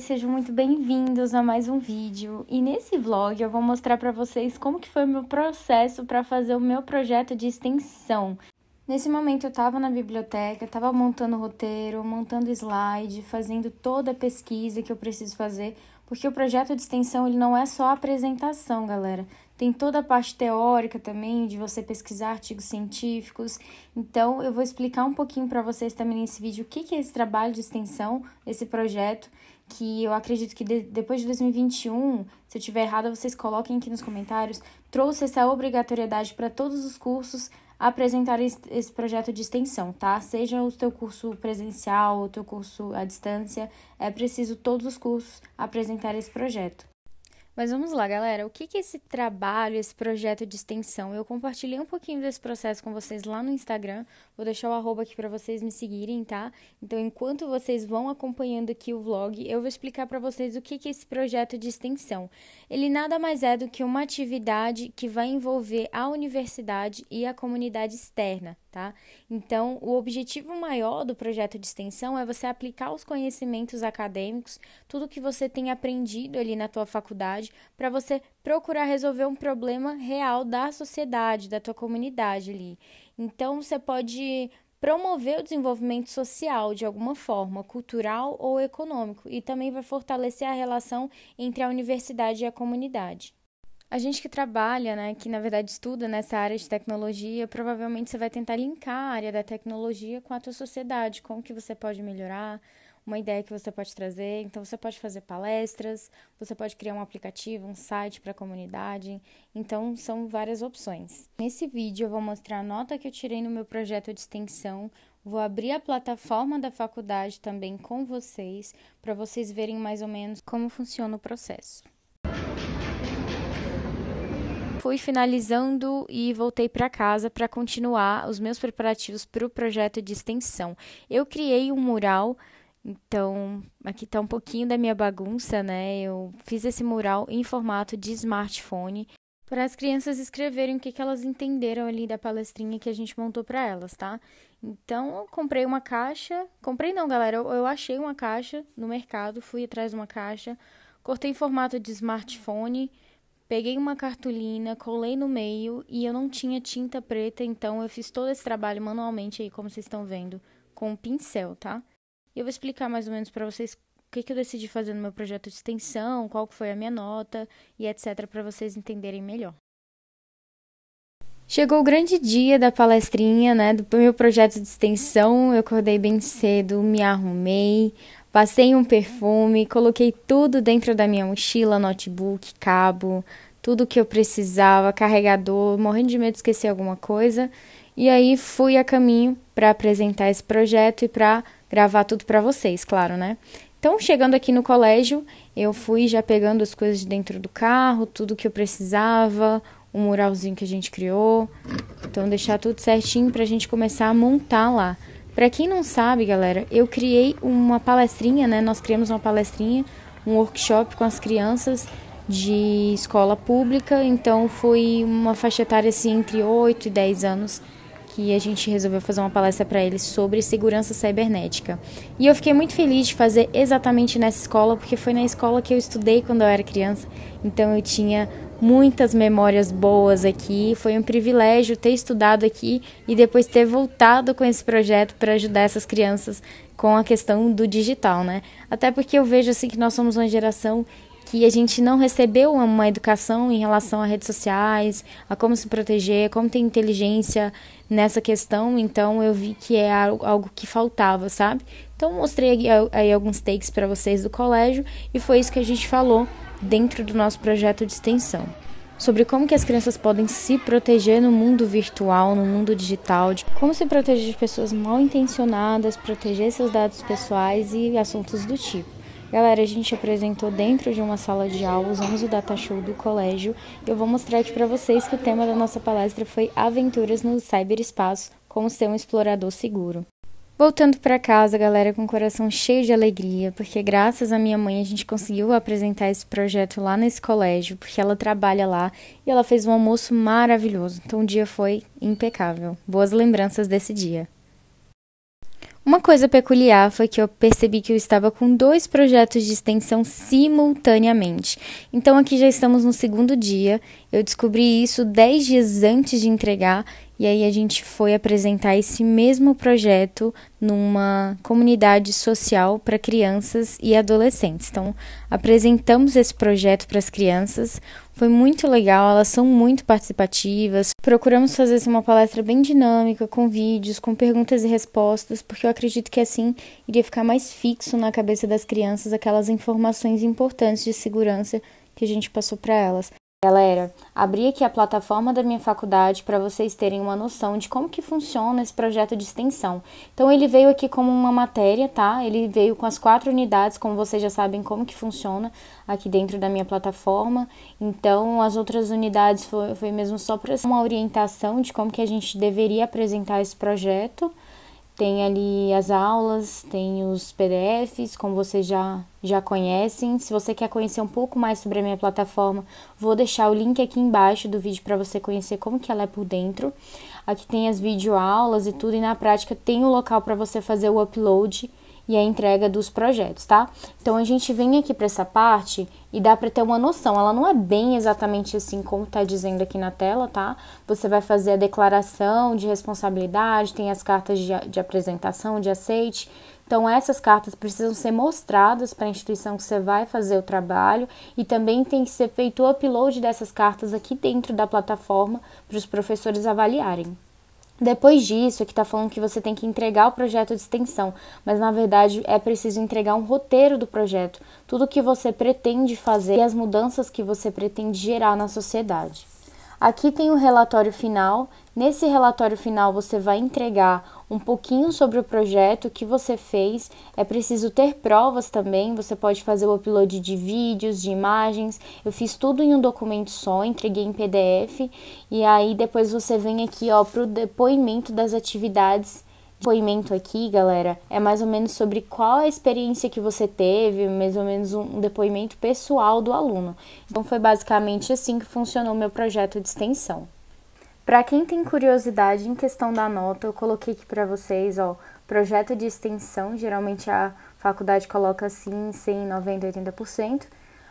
sejam muito bem-vindos a mais um vídeo. E nesse vlog eu vou mostrar para vocês como que foi o meu processo para fazer o meu projeto de extensão. Nesse momento eu estava na biblioteca, estava montando roteiro, montando slide, fazendo toda a pesquisa que eu preciso fazer, porque o projeto de extensão ele não é só apresentação, galera. Tem toda a parte teórica também, de você pesquisar artigos científicos. Então, eu vou explicar um pouquinho para vocês também nesse vídeo o que, que é esse trabalho de extensão, esse projeto, que eu acredito que de, depois de 2021, se eu tiver errado, vocês coloquem aqui nos comentários, trouxe essa obrigatoriedade para todos os cursos apresentarem esse projeto de extensão, tá? Seja o teu curso presencial, o teu curso à distância, é preciso todos os cursos apresentar esse projeto. Mas vamos lá, galera. O que, que é esse trabalho, esse projeto de extensão? Eu compartilhei um pouquinho desse processo com vocês lá no Instagram. Vou deixar o arroba aqui para vocês me seguirem, tá? Então, enquanto vocês vão acompanhando aqui o vlog, eu vou explicar para vocês o que, que é esse projeto de extensão. Ele nada mais é do que uma atividade que vai envolver a universidade e a comunidade externa tá? Então, o objetivo maior do projeto de extensão é você aplicar os conhecimentos acadêmicos, tudo que você tem aprendido ali na tua faculdade, para você procurar resolver um problema real da sociedade, da tua comunidade ali. Então, você pode promover o desenvolvimento social de alguma forma, cultural ou econômico, e também vai fortalecer a relação entre a universidade e a comunidade. A gente que trabalha, né, que na verdade estuda nessa área de tecnologia, provavelmente você vai tentar linkar a área da tecnologia com a tua sociedade, com o que você pode melhorar, uma ideia que você pode trazer. Então, você pode fazer palestras, você pode criar um aplicativo, um site para a comunidade. Então, são várias opções. Nesse vídeo, eu vou mostrar a nota que eu tirei no meu projeto de extensão. Vou abrir a plataforma da faculdade também com vocês, para vocês verem mais ou menos como funciona o processo fui finalizando e voltei para casa para continuar os meus preparativos para o projeto de extensão. Eu criei um mural, então aqui está um pouquinho da minha bagunça, né? Eu fiz esse mural em formato de smartphone para as crianças escreverem o que, que elas entenderam ali da palestrinha que a gente montou para elas, tá? Então, eu comprei uma caixa. Comprei não, galera. Eu, eu, achei uma caixa no mercado, fui atrás de uma caixa, cortei em formato de smartphone Peguei uma cartolina, colei no meio e eu não tinha tinta preta, então eu fiz todo esse trabalho manualmente aí, como vocês estão vendo, com um pincel, tá? E eu vou explicar mais ou menos para vocês o que, que eu decidi fazer no meu projeto de extensão, qual foi a minha nota e etc, para vocês entenderem melhor. Chegou o grande dia da palestrinha, né, do meu projeto de extensão. Eu acordei bem cedo, me arrumei, Passei um perfume, coloquei tudo dentro da minha mochila, notebook, cabo, tudo que eu precisava, carregador, morrendo de medo de esquecer alguma coisa. E aí fui a caminho para apresentar esse projeto e para gravar tudo para vocês, claro, né? Então, chegando aqui no colégio, eu fui já pegando as coisas de dentro do carro, tudo que eu precisava, o muralzinho que a gente criou. Então, deixar tudo certinho para a gente começar a montar lá. Para quem não sabe, galera, eu criei uma palestrinha, né? Nós criamos uma palestrinha, um workshop com as crianças de escola pública, então foi uma faixa etária assim entre 8 e 10 anos que a gente resolveu fazer uma palestra para eles sobre segurança cibernética. E eu fiquei muito feliz de fazer exatamente nessa escola, porque foi na escola que eu estudei quando eu era criança, então eu tinha muitas memórias boas aqui. Foi um privilégio ter estudado aqui e depois ter voltado com esse projeto para ajudar essas crianças com a questão do digital, né? Até porque eu vejo assim que nós somos uma geração que a gente não recebeu uma educação em relação a redes sociais, a como se proteger, como ter inteligência nessa questão, então eu vi que é algo que faltava, sabe? Então mostrei aí alguns takes para vocês do colégio e foi isso que a gente falou dentro do nosso projeto de extensão, sobre como que as crianças podem se proteger no mundo virtual, no mundo digital, de como se proteger de pessoas mal intencionadas, proteger seus dados pessoais e assuntos do tipo. Galera, a gente apresentou dentro de uma sala de aula, usamos o data show do colégio. e Eu vou mostrar aqui para vocês que o tema da nossa palestra foi Aventuras no Cyberespaço, como ser um explorador seguro. Voltando para casa, galera, com o coração cheio de alegria, porque graças à minha mãe a gente conseguiu apresentar esse projeto lá nesse colégio, porque ela trabalha lá e ela fez um almoço maravilhoso. Então o dia foi impecável. Boas lembranças desse dia. Uma coisa peculiar foi que eu percebi que eu estava com dois projetos de extensão simultaneamente. Então aqui já estamos no segundo dia. Eu descobri isso dez dias antes de entregar e aí a gente foi apresentar esse mesmo projeto numa comunidade social para crianças e adolescentes. Então, apresentamos esse projeto para as crianças. Foi muito legal, elas são muito participativas. Procuramos fazer assim, uma palestra bem dinâmica, com vídeos, com perguntas e respostas, porque eu acredito que assim iria ficar mais fixo na cabeça das crianças aquelas informações importantes de segurança que a gente passou para elas. Galera, abri aqui a plataforma da minha faculdade para vocês terem uma noção de como que funciona esse projeto de extensão. Então ele veio aqui como uma matéria, tá? Ele veio com as quatro unidades, como vocês já sabem como que funciona aqui dentro da minha plataforma. Então as outras unidades foi, foi mesmo só para uma orientação de como que a gente deveria apresentar esse projeto. Tem ali as aulas, tem os PDFs, como vocês já, já conhecem. Se você quer conhecer um pouco mais sobre a minha plataforma, vou deixar o link aqui embaixo do vídeo para você conhecer como que ela é por dentro. Aqui tem as videoaulas e tudo, e na prática tem o um local para você fazer o upload e a entrega dos projetos, tá? Então a gente vem aqui para essa parte e dá para ter uma noção. Ela não é bem exatamente assim como está dizendo aqui na tela, tá? Você vai fazer a declaração de responsabilidade, tem as cartas de, de apresentação, de aceite. Então essas cartas precisam ser mostradas para a instituição que você vai fazer o trabalho e também tem que ser feito o upload dessas cartas aqui dentro da plataforma para os professores avaliarem. Depois disso, é que está falando que você tem que entregar o projeto de extensão, mas na verdade é preciso entregar um roteiro do projeto, tudo o que você pretende fazer e as mudanças que você pretende gerar na sociedade. Aqui tem o relatório final. Nesse relatório final você vai entregar um pouquinho sobre o projeto que você fez. É preciso ter provas também. Você pode fazer o upload de vídeos, de imagens. Eu fiz tudo em um documento só, entreguei em PDF. E aí depois você vem aqui, ó, para o depoimento das atividades depoimento aqui, galera, é mais ou menos sobre qual a experiência que você teve, mais ou menos um depoimento pessoal do aluno. Então foi basicamente assim que funcionou meu projeto de extensão. Para quem tem curiosidade em questão da nota, eu coloquei aqui para vocês, ó, projeto de extensão, geralmente a faculdade coloca assim 100, 90, 80%.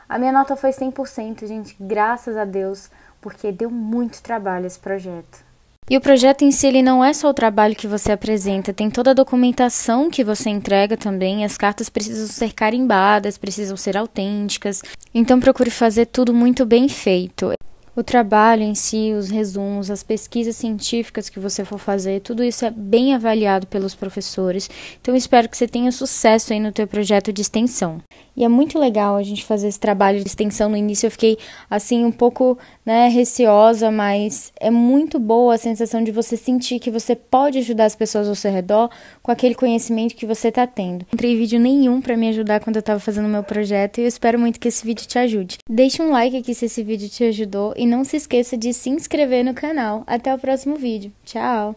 A minha nota foi 100%, gente, graças a Deus, porque deu muito trabalho esse projeto. E o projeto em si ele não é só o trabalho que você apresenta, tem toda a documentação que você entrega também. As cartas precisam ser carimbadas, precisam ser autênticas. Então procure fazer tudo muito bem feito. O trabalho em si, os resumos, as pesquisas científicas que você for fazer, tudo isso é bem avaliado pelos professores. Então espero que você tenha sucesso aí no teu projeto de extensão. E é muito legal a gente fazer esse trabalho de extensão no início. Eu fiquei assim um pouco, né, receosa, mas é muito boa a sensação de você sentir que você pode ajudar as pessoas ao seu redor com aquele conhecimento que você está tendo. Não entrei vídeo nenhum para me ajudar quando eu estava fazendo o meu projeto e eu espero muito que esse vídeo te ajude. Deixa um like aqui se esse vídeo te ajudou e não se esqueça de se inscrever no canal. Até o próximo vídeo. Tchau!